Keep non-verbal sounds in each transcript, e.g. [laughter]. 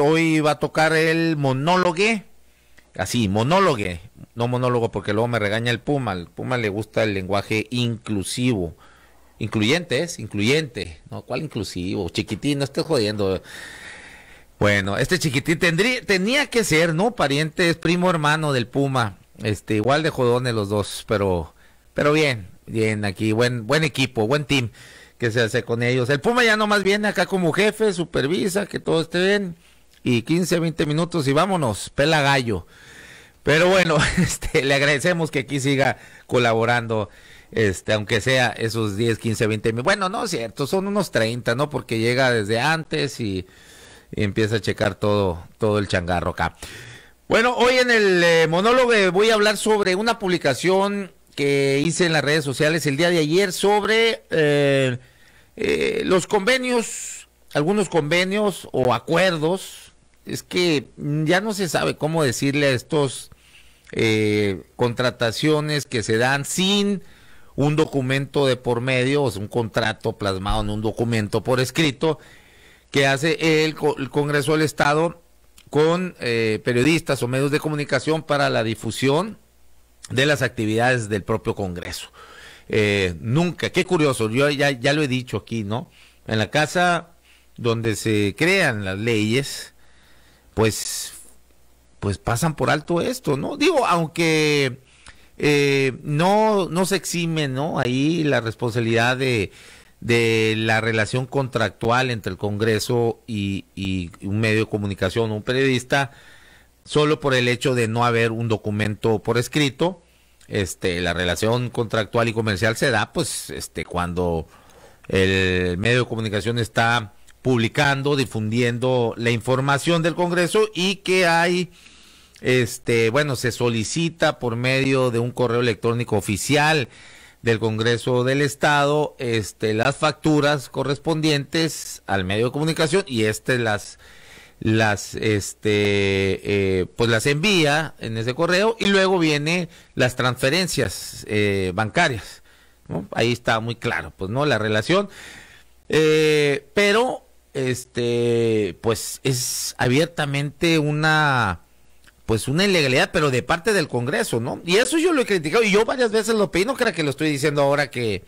Hoy va a tocar el monólogo. Así, monólogo. No monólogo porque luego me regaña el Puma. Al Puma le gusta el lenguaje inclusivo. Incluyente es, incluyente. No, ¿cuál inclusivo? Chiquitín, no estoy jodiendo. Bueno, este chiquitín tendría, tenía que ser, ¿no? Pariente, es primo hermano del Puma. Este, igual de jodones los dos, pero, pero bien, bien aquí, buen, buen equipo, buen team que se hace con ellos. El Puma ya nomás viene acá como jefe, supervisa, que todo esté bien, y 15, 20 minutos y vámonos, pela gallo. Pero bueno, [laughs] este, le agradecemos que aquí siga colaborando, este, aunque sea esos 10, 15, 20 minutos. Bueno, no es cierto, son unos 30, ¿no? Porque llega desde antes y, empieza a checar todo, todo el changarro acá. Bueno, hoy en el eh, monólogo voy a hablar sobre una publicación que hice en las redes sociales el día de ayer sobre eh, eh, los convenios, algunos convenios o acuerdos. Es que ya no se sabe cómo decirle a estos eh, contrataciones que se dan sin un documento de por medio, o sea, un contrato plasmado en un documento por escrito que hace el, el Congreso del Estado con periodistas o medios de comunicación para la difusión de las actividades del propio Congreso. Eh, nunca, qué curioso, yo ya, lo he dicho aquí, ¿no? En la casa donde se crean las leyes, pues, pues pasan por alto esto, ¿no? Digo, aunque eh, no, no se exime, ¿no? Ahí la responsabilidad de, de la relación contractual entre el Congreso y, y un medio de comunicación, un periodista, solo por el hecho de no haber un documento por escrito. Este, la relación contractual y comercial se da, pues, este, cuando el medio de comunicación está publicando, difundiendo la información del Congreso y que hay, este, bueno, se solicita por medio de un correo electrónico oficial del Congreso del Estado, este, las facturas correspondientes al medio de comunicación y este las las este eh, pues las envía en ese correo y luego viene las transferencias eh, bancarias ahí está muy claro pues no la relación eh, pero este pues es abiertamente una pues una ilegalidad, pero de parte del Congreso, ¿no? Y eso yo lo he criticado y yo varias veces lo pedí, no creo que lo estoy diciendo ahora que,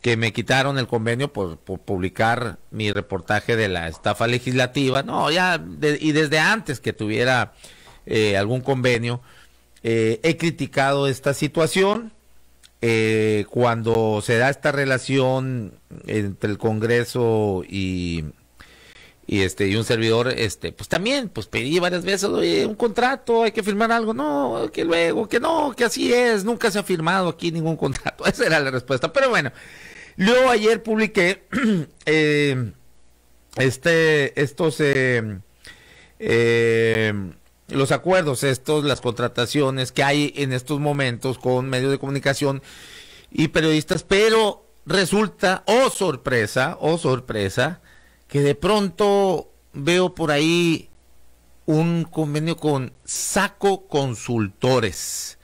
que me quitaron el convenio por, publicar mi reportaje de la estafa legislativa. No, ya, y desde antes que tuviera eh, algún convenio, eh, he criticado esta situación. Eh, cuando se da esta relación entre el Congreso y, este y un servidor este pues también pues pedí varias veces un contrato hay que firmar algo no que luego que no que así es nunca se ha firmado aquí ningún contrato [laughs] esa era la respuesta pero bueno yo ayer publiqué [clears throat] eh, este, estos, eh, eh, los acuerdos, estos, las contrataciones que hay en estos momentos con medios de comunicación y periodistas, pero resulta, oh sorpresa, oh sorpresa, que de pronto veo por ahí un convenio con Saco Consultores.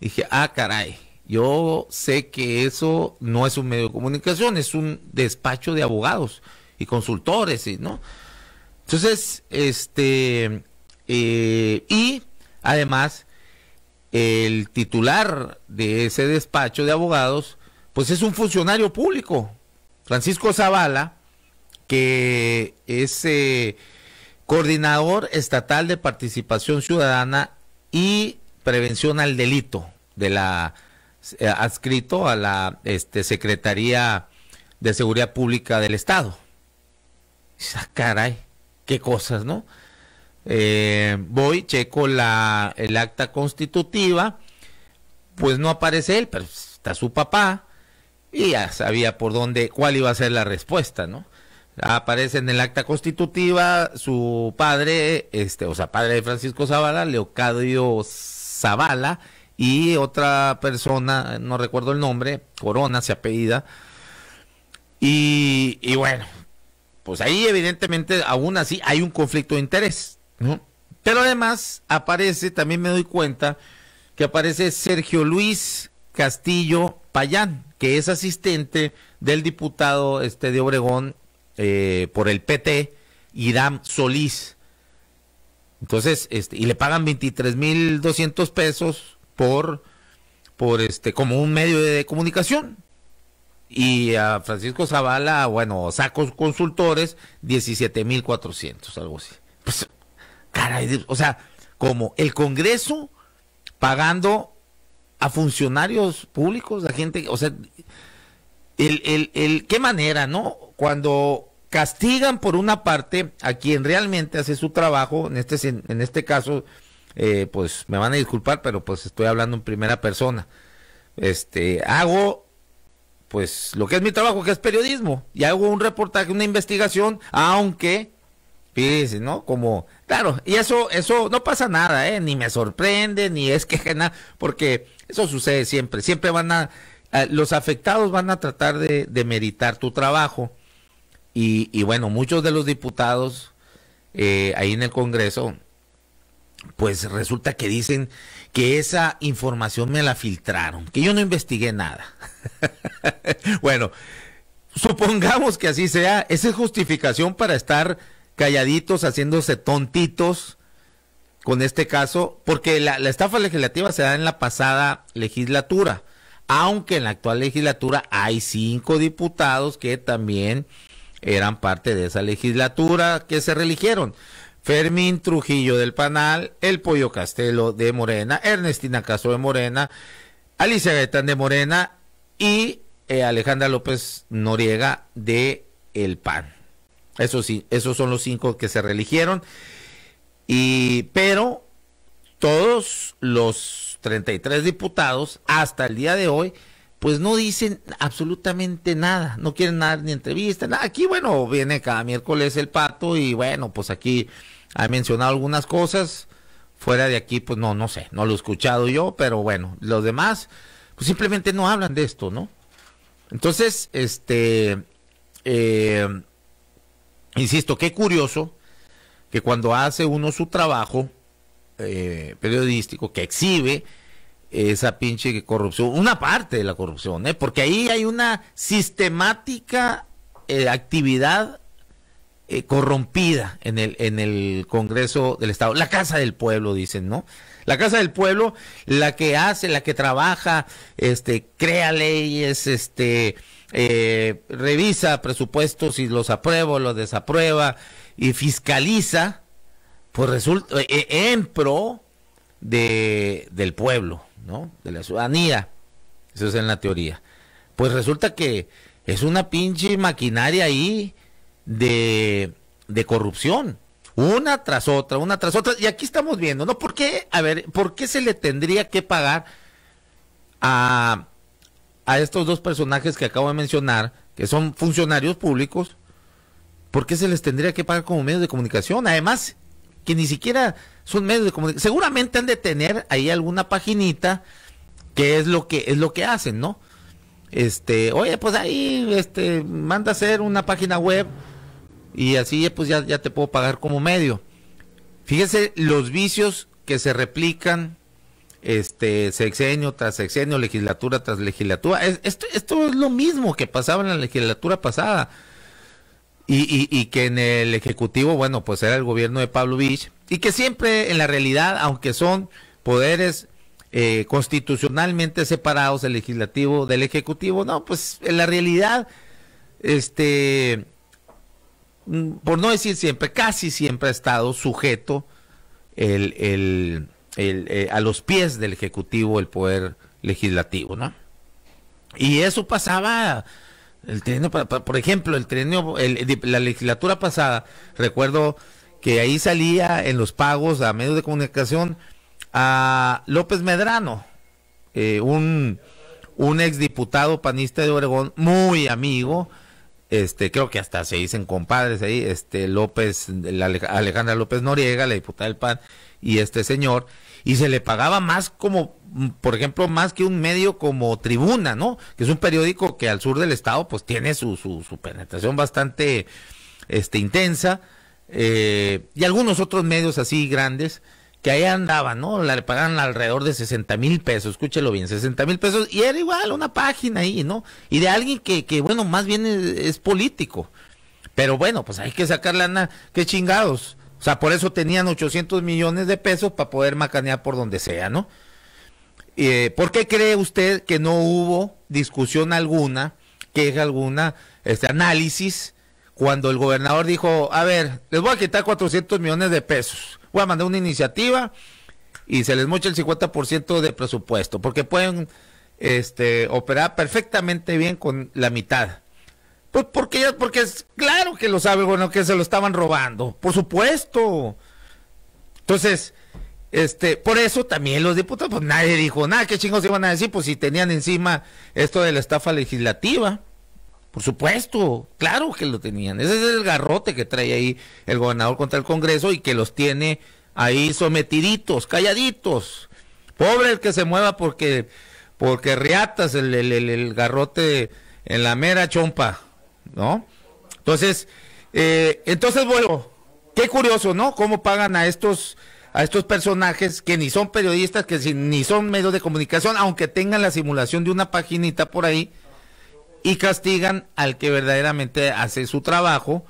Dije, ah, caray yo sé que eso no es un medio de comunicación, es un despacho de abogados y consultores, ¿no? Entonces, este, eh, y además, el titular de ese despacho de abogados, pues es un funcionario público, Francisco Zavala, que es eh, coordinador estatal de participación ciudadana y prevención al delito de la eh, adscrito a la este, Secretaría de Seguridad Pública del Estado. Ah, caray, qué cosas, ¿no? Eh, voy, checo la, el acta constitutiva, pues no aparece él, pero está su papá, y ya sabía por dónde, cuál iba a ser la respuesta, ¿no? Aparece en el acta constitutiva su padre, este, o sea, padre de Francisco Zavala, Leocadio Zavala, y otra persona, no recuerdo el nombre, Corona se apellida. Y, bueno, pues ahí evidentemente aún así hay un conflicto de interés, Pero además aparece, también me doy cuenta, que aparece Sergio Luis Castillo Payán, que es asistente del diputado este de Obregón eh, por el PT, Irán Solís. Entonces, este, y le pagan mil 23.200 pesos por, por este, como un medio de comunicación. Y a Francisco Zavala, bueno, sacos consultores, 17.400, algo así. Pues, caray, o sea, como el Congreso pagando a funcionarios públicos, a gente, o sea, el, el, el, qué manera, ¿no? Cuando castigan por una parte a quien realmente hace su trabajo, en este, en este caso eh, pues me van a disculpar, pero pues estoy hablando en primera persona. Este, hago pues lo que es mi trabajo, que es periodismo, y hago un reportaje, una investigación, aunque, fíjese, ¿no? Como, claro, y eso, eso no pasa nada, ¿eh? Ni me sorprende, ni es que [laughs] nada, porque eso sucede siempre, siempre van a, los afectados van a tratar de, de meritar tu trabajo, y, bueno, muchos de los diputados eh, ahí en el Congreso pues resulta que dicen que esa información me la filtraron, que yo no investigué nada. [laughs] bueno, supongamos que así sea, esa es justificación para estar calladitos, haciéndose tontitos con este caso, porque la, estafa legislativa se da en la pasada legislatura, aunque en la actual legislatura hay cinco diputados que también eran parte de esa legislatura que se religieron. Fermín Trujillo del Panal, El Pollo Castelo de Morena, Ernestina Caso de Morena, Alicia Gaitán de Morena y eh, Alejandra López Noriega de El PAN. Eso sí, esos son los cinco que se reeligieron. Y, pero todos los 33 diputados hasta el día de hoy, pues no dicen absolutamente nada, no quieren dar ni entrevista, Aquí, bueno, viene cada miércoles el pato y bueno, pues aquí ha mencionado algunas cosas. Fuera de aquí, pues no, no sé, no lo he escuchado yo, pero bueno, los demás, pues simplemente no hablan de esto, ¿no? Entonces, este, eh, insisto, qué curioso que cuando hace uno su trabajo eh, periodístico, que exhibe esa pinche corrupción, una parte de la corrupción, ¿eh? porque ahí hay una sistemática eh, actividad eh, corrompida en el, en el Congreso del Estado. La Casa del Pueblo, dicen, ¿no? La Casa del Pueblo, la que hace, la que trabaja, este, crea leyes, este, eh, revisa presupuestos y los aprueba, o los desaprueba y fiscaliza, pues resulta, eh, en pro de, del pueblo, ¿no? De la ciudadanía. Eso es en la teoría. Pues resulta que es una pinche maquinaria ahí de, de corrupción una tras otra, una tras otra. Y aquí estamos viendo, ¿no? ¿Por qué? A ver, ¿por qué se le tendría que pagar a, a estos dos personajes que acabo de mencionar, que son funcionarios públicos? ¿Por qué se les tendría que pagar como medios de comunicación? Además, que ni siquiera son medios de comunicación. Seguramente han de tener ahí alguna paginita que es lo que, es lo que hacen, ¿no? Este, oye, pues ahí, este, manda a hacer una página web y así eh, pues ya, ya te puedo pagar como medio. Fíjese los vicios que se replican este sexenio tras sexenio, legislatura tras legislatura. esto, es lo mismo que pasaba en la legislatura pasada. Y, que en el Ejecutivo, bueno, pues era el gobierno de Pablo Vich. Y que siempre en la realidad, aunque son poderes eh, constitucionalmente separados, el legislativo del Ejecutivo, no, pues en la realidad, este Mm, por no decir siempre, casi siempre ha estado sujeto el, eh, a los pies del Ejecutivo el poder legislativo, ¿no? Y eso pasaba, el por ejemplo, el la legislatura pasada, recuerdo que ahí salía en los pagos a medios de comunicación a López Medrano, eh, un, un exdiputado panista de Oregón, muy amigo, este, creo que hasta se dicen compadres ahí, este López, la Alejandra López Noriega, la diputada del PAN, y este señor, y se le pagaba más como, mm, por ejemplo, más que un medio como Tribuna, ¿no? Que es un periódico que al sur del estado, pues tiene su, su, penetración bastante este, intensa, eh, y algunos otros medios así grandes, que ahí andaba, ¿no? Le pagaban alrededor de 60 mil pesos, escúchelo bien, 60 mil pesos, y era igual una página ahí, ¿no? Y de alguien que, que bueno, más bien es, político. Pero bueno, pues hay que sacar lana, qué chingados. O sea, por eso tenían 800 millones de pesos para poder macanear por donde sea, ¿no? Eh, ¿Por qué cree usted que no hubo discusión alguna, queja alguna, este análisis, cuando el gobernador dijo, a ver, les voy a quitar 400 millones de pesos? voy a mandar una iniciativa y se les mocha el 50% de presupuesto, porque pueden este, operar perfectamente bien con la mitad. Pues porque ya, porque es claro que lo sabe, bueno, que se lo estaban robando, por supuesto. Entonces, este, por eso también los diputados, pues nadie dijo nada, qué chingos iban a decir, pues si tenían encima esto de la estafa legislativa. Por supuesto, claro que lo tenían. Ese es el garrote que trae ahí el gobernador contra el Congreso y que los tiene ahí sometiditos, calladitos. Pobre el que se mueva porque, porque riatas el, el, garrote en la mera chompa, ¿no? Entonces, eh, entonces bueno, qué curioso, ¿no? Cómo pagan a estos a estos personajes que ni son periodistas, que ni son medios de comunicación, aunque tengan la simulación de una paginita por ahí, y castigan al que verdaderamente hace su trabajo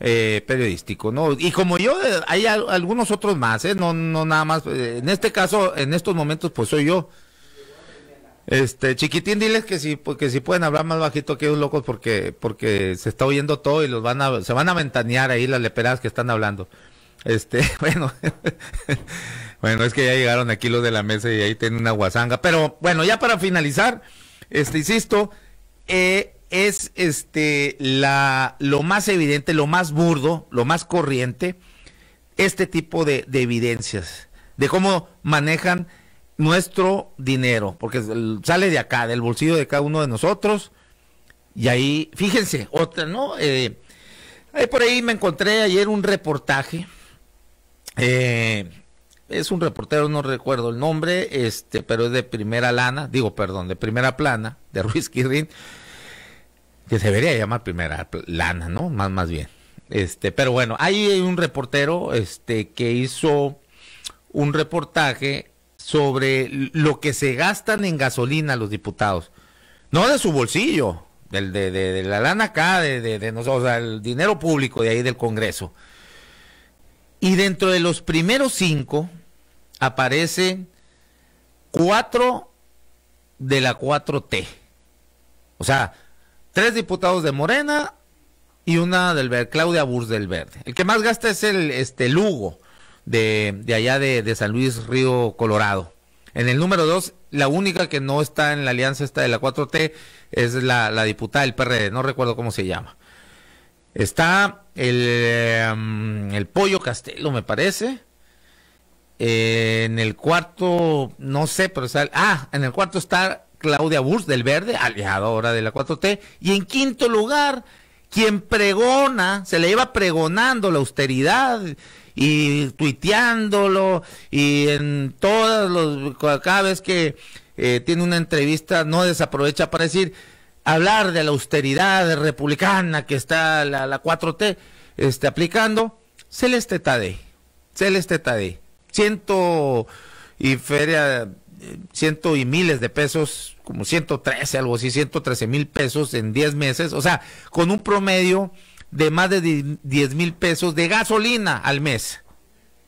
eh, periodístico, ¿no? Y como yo, eh, hay algunos otros más, ¿eh? No, no nada más. Eh, en este caso, en estos momentos, pues soy yo. Este, chiquitín, diles que si, porque pues, si pueden hablar más bajito que los locos porque, porque se está oyendo todo y los van a, se van a ventanear ahí las leperadas que están hablando. Este, [laughs] bueno, [laughs] bueno, es que ya llegaron aquí los de la mesa y ahí tienen una guasanga. Pero bueno, ya para finalizar, este, insisto, eh, es este la lo más evidente, lo más burdo, lo más corriente, este tipo de, de evidencias, de cómo manejan nuestro dinero, porque sale de acá, del bolsillo de cada uno de nosotros, y ahí, fíjense, otra, ¿no? Eh, ahí por ahí me encontré ayer un reportaje eh, es un reportero, no recuerdo el nombre, este, pero es de primera lana, digo, perdón, de primera plana, de Ruiz Quirín, que se debería llamar primera lana, ¿no? Más, más bien. Este, pero bueno, ahí hay un reportero este, que hizo un reportaje sobre lo que se gastan en gasolina los diputados. No de su bolsillo, del, de, de, de la lana acá, de, de, de nosotros, o sea, el dinero público de ahí del Congreso. Y dentro de los primeros cinco, aparece cuatro de la 4T. O sea, tres diputados de Morena y una del Verde, Claudia Burs del Verde. El que más gasta es el este Lugo de, de allá de, de, San Luis Río Colorado. En el número dos, la única que no está en la alianza esta de la 4T es la, la diputada del PRD, no recuerdo cómo se llama. Está el, em, el Pollo Castelo, me parece. Eh, en el cuarto, no sé, pero Ah, en el cuarto está Claudia Burs del Verde, aliada ahora de la 4T. Y en quinto lugar, quien pregona, se le iba pregonando la austeridad y tuiteándolo y en todas los cada vez que eh, tiene una entrevista no desaprovecha para decir hablar de la austeridad republicana que está la, 4T este, aplicando Celeste Tadei Celeste Tadei ciento y feria, ciento y miles de pesos, como 113, algo así, 113 mil pesos en 10 meses, o sea, con un promedio de más de 10 mil pesos de gasolina al mes,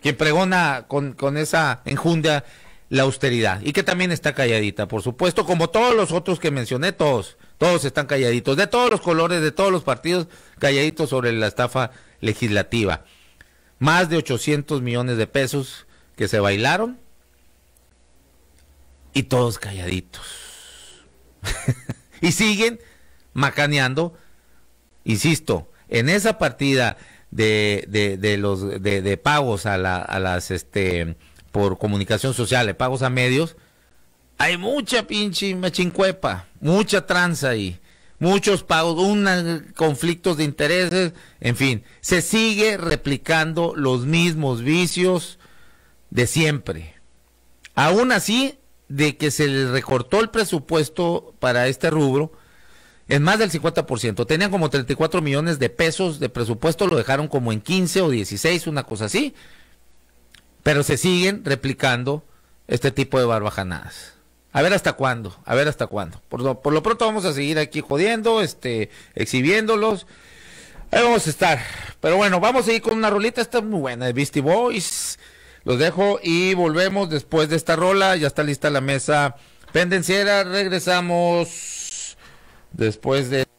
que pregona con, con esa enjundia la austeridad y que también está calladita, por supuesto, como todos los otros que mencioné, todos, todos están calladitos, de todos los colores, de todos los partidos, calladitos sobre la estafa legislativa. Más de 800 millones de pesos que se bailaron y todos calladitos. [laughs] y siguen macaneando. Insisto, en esa partida de, de, los de, pagos a, las este por comunicación social, de pagos a medios, hay mucha pinche machincuepa, mucha tranza ahí, muchos pagos, conflictos de intereses, en fin, se sigue replicando los mismos vicios, de siempre. Aún así, de que se le recortó el presupuesto para este rubro en más del 50%. Tenían como 34 millones de pesos de presupuesto, lo dejaron como en 15 o 16, una cosa así. Pero se siguen replicando este tipo de barbajanadas. A ver hasta cuándo, a ver hasta cuándo. Por lo, por lo pronto vamos a seguir aquí jodiendo, este, exhibiéndolos. Ahí vamos a estar. Pero bueno, vamos a ir con una rolita, esta es muy buena, de Beastie Boys. Los dejo y volvemos después de esta rola. Ya está lista la mesa pendenciera. Regresamos después de...